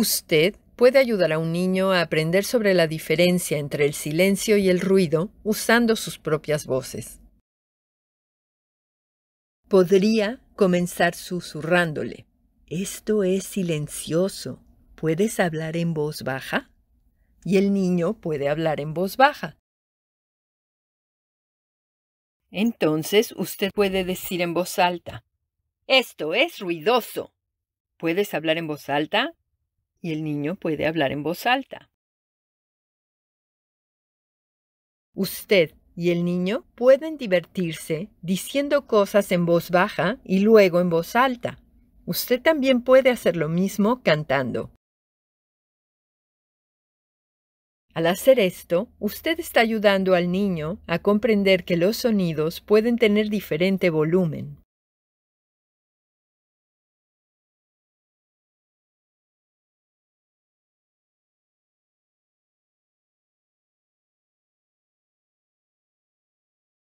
Usted puede ayudar a un niño a aprender sobre la diferencia entre el silencio y el ruido usando sus propias voces. Podría comenzar susurrándole. Esto es silencioso. ¿Puedes hablar en voz baja? Y el niño puede hablar en voz baja. Entonces usted puede decir en voz alta. Esto es ruidoso. ¿Puedes hablar en voz alta? y el niño puede hablar en voz alta. Usted y el niño pueden divertirse diciendo cosas en voz baja y luego en voz alta. Usted también puede hacer lo mismo cantando. Al hacer esto, usted está ayudando al niño a comprender que los sonidos pueden tener diferente volumen.